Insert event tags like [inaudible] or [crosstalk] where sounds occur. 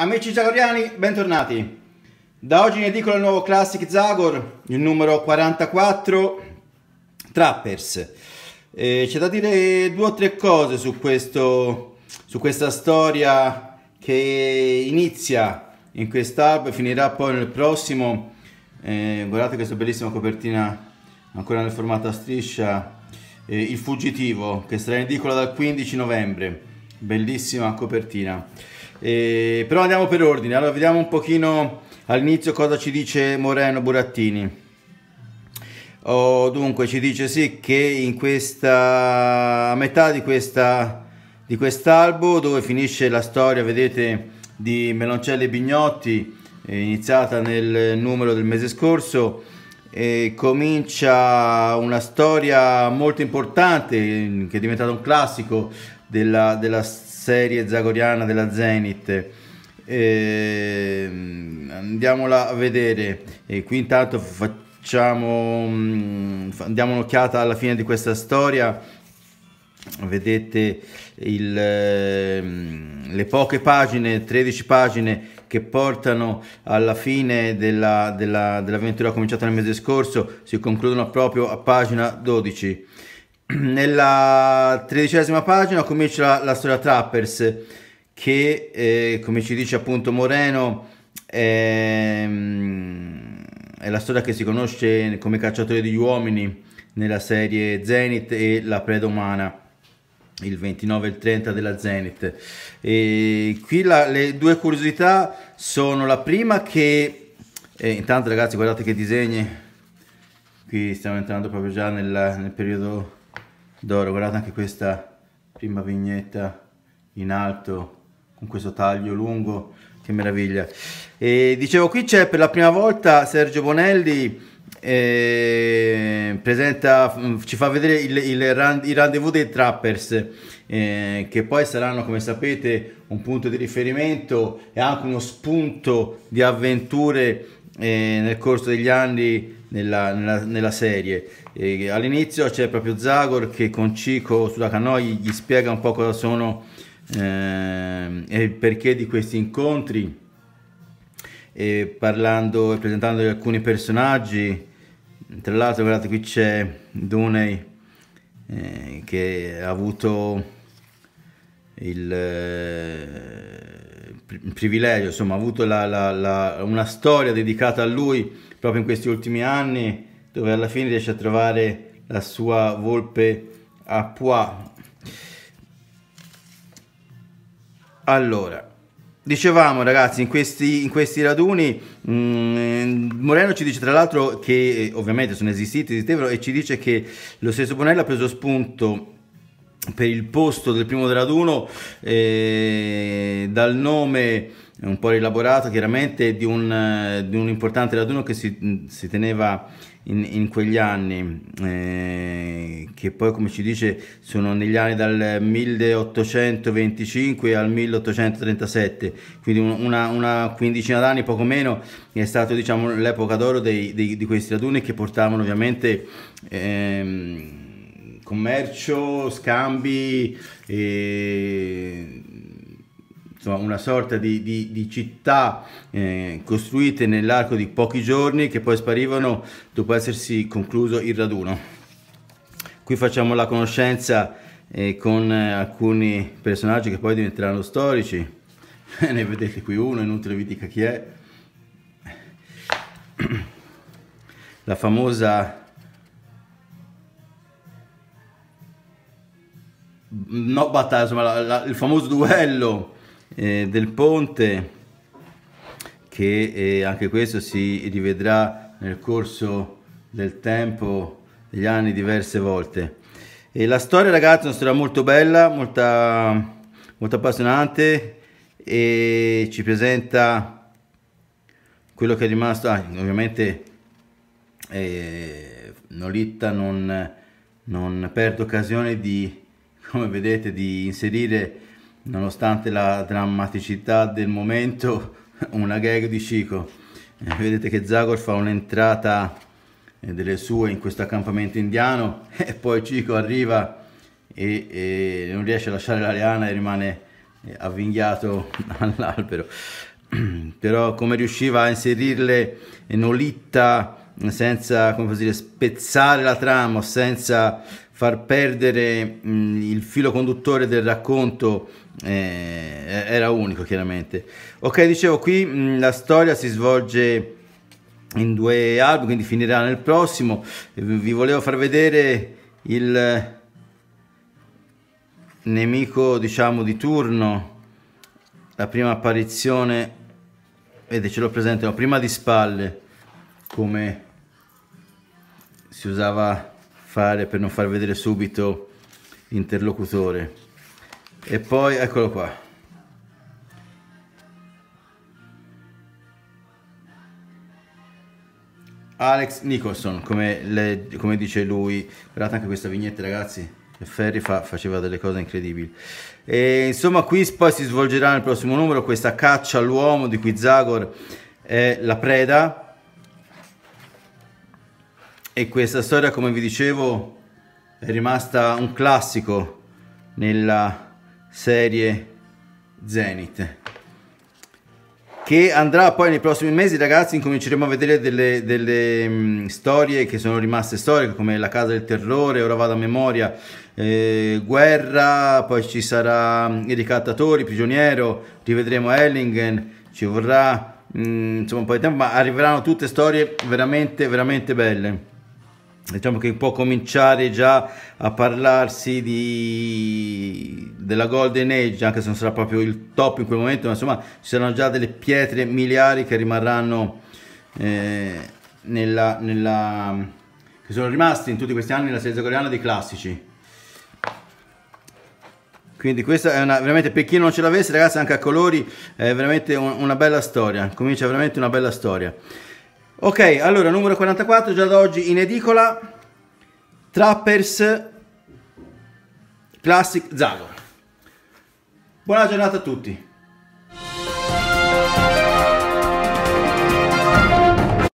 Amici zagoriani, bentornati. Da oggi in edicola il nuovo Classic Zagor, il numero 44 Trappers. Eh, c'è da dire due o tre cose su, questo, su questa storia che inizia in quest'albo e finirà poi nel prossimo. Eh, guardate questa bellissima copertina ancora nel formato a striscia eh, Il fuggitivo che sarà in edicola dal 15 novembre bellissima copertina eh, però andiamo per ordine, allora vediamo un pochino all'inizio cosa ci dice Moreno Burattini. Oh, dunque ci dice sì che in questa a metà di questa di quest'albo dove finisce la storia, vedete, di Meloncelli e Bignotti, eh, iniziata nel numero del mese scorso, eh, comincia una storia molto importante che è diventata un classico della, della storia serie zagoriana della Zenit. Eh, andiamola a vedere. E qui intanto facciamo, mm, andiamo un'occhiata alla fine di questa storia. Vedete il, ehm, le poche pagine, 13 pagine che portano alla fine della, della, dell'avventura cominciata nel mese scorso, si concludono proprio a pagina 12. [clears throat] nella tredicesima pagina comincia la, la storia Trappers che eh, come ci dice appunto Moreno è, ehm, è, la storia che si conosce come cacciatore di uomini nella serie Zenith e la preda umana il 29 e il 30 della Zenith e qui la, le due curiosità sono la prima che eh, intanto ragazzi guardate che disegni qui stiamo entrando proprio già nel, nel periodo d'oro guardate anche questa prima vignetta in alto con questo taglio lungo che meraviglia e dicevo qui c'è per la prima volta Sergio Bonelli eh, presenta, mm, ci fa vedere il, il, il rendezvous dei trappers eh, che poi saranno come sapete un punto di riferimento e anche uno spunto di avventure eh, nel corso degli anni nella, nella, nella serie. Eh, all'inizio c'è proprio Zagor che con Cico sulla canoa gli, gli spiega un po' cosa sono eh, e il perché di questi incontri, parlando e presentando alcuni personaggi. Tra l'altro, guardate, qui c'è Dunei eh, che ha avuto il privilegio, insomma, ha avuto la, la, la, una storia dedicata a lui proprio in questi ultimi anni, dove alla fine riesce a trovare la sua volpe a pois. Allora, Dicevamo ragazzi, in questi, in questi raduni mh, mm, Moreno ci dice tra l'altro che eh, ovviamente sono esistiti, esistevano e ci dice che lo stesso Bonello ha preso spunto per il posto del primo raduno eh, dal nome un po' rielaborato chiaramente di un, di un importante raduno che si, si teneva in, in, quegli anni eh, che poi come ci dice sono negli anni dal 1825 al 1837 quindi una, una quindicina d'anni poco meno è stato diciamo, l'epoca d'oro di questi raduni che portavano ovviamente ehm, commercio, scambi, eh, insomma una sorta di, di, di città eh, costruite nell'arco di pochi giorni che poi sparivano dopo essersi concluso il raduno. Qui facciamo la conoscenza eh, con alcuni personaggi che poi diventeranno storici, [laughs] ne vedete qui uno, inutile vi dica chi è, [clears throat] la famosa no battaglia, insomma la, la, il famoso duello eh, del ponte che eh, anche questo si rivedrà nel corso del tempo, degli anni diverse volte. E la storia ragazzi è una storia molto bella, molta, molto appassionante e ci presenta quello che è rimasto, ah, ovviamente eh, Nolitta non, non perde occasione di come vedete di inserire nonostante la drammaticità del momento una gag di Cico eh, vedete che Zagor fa un'entrata eh, delle sue in questo accampamento indiano [laughs] e poi Cico arriva e, e non riesce a lasciare l'Ariana e rimane eh, avvinghiato [laughs] all'albero [clears throat] però come riusciva a inserirle Nolitta senza come dire, spezzare la trama, senza far perdere mh, mm, il filo conduttore del racconto eh, era unico chiaramente. Ok, dicevo qui mh, mm, la storia si svolge in due album, quindi finirà nel prossimo. Vi volevo far vedere il nemico diciamo di turno, la prima apparizione, vedete ce l'ho presente, no, prima di spalle come si usava fare per non far vedere subito interlocutore e poi eccolo qua Alex Nicholson come, le, come dice lui guardate anche questa vignetta ragazzi Ferri fa, faceva delle cose incredibili e, insomma qui poi si svolgerà nel prossimo numero questa caccia all'uomo di cui Zagor è la preda e questa storia, come vi dicevo, è rimasta un classico nella serie Zenith che andrà poi nei prossimi mesi ragazzi incominceremo a vedere delle, delle mh, mm, storie che sono rimaste storiche come la casa del terrore ora vado a memoria eh, guerra poi ci sarà mm, i ricattatori prigioniero rivedremo Ellingen ci vorrà mh, mm, insomma un po' di tempo ma arriveranno tutte storie veramente veramente belle diciamo che può cominciare già a parlarsi di, della Golden Age, anche se non sarà proprio il top in quel momento, ma insomma ci saranno già delle pietre miliari che rimarranno eh, nella, nella, che sono rimaste in tutti questi anni nella serie coreana dei classici. Quindi questa è una, veramente per chi non ce l'avesse ragazzi anche a colori è veramente un, una bella storia, comincia veramente una bella storia. Ok, allora, numero 44, già da oggi in edicola, Trappers Classic Zagor. Buona giornata a tutti.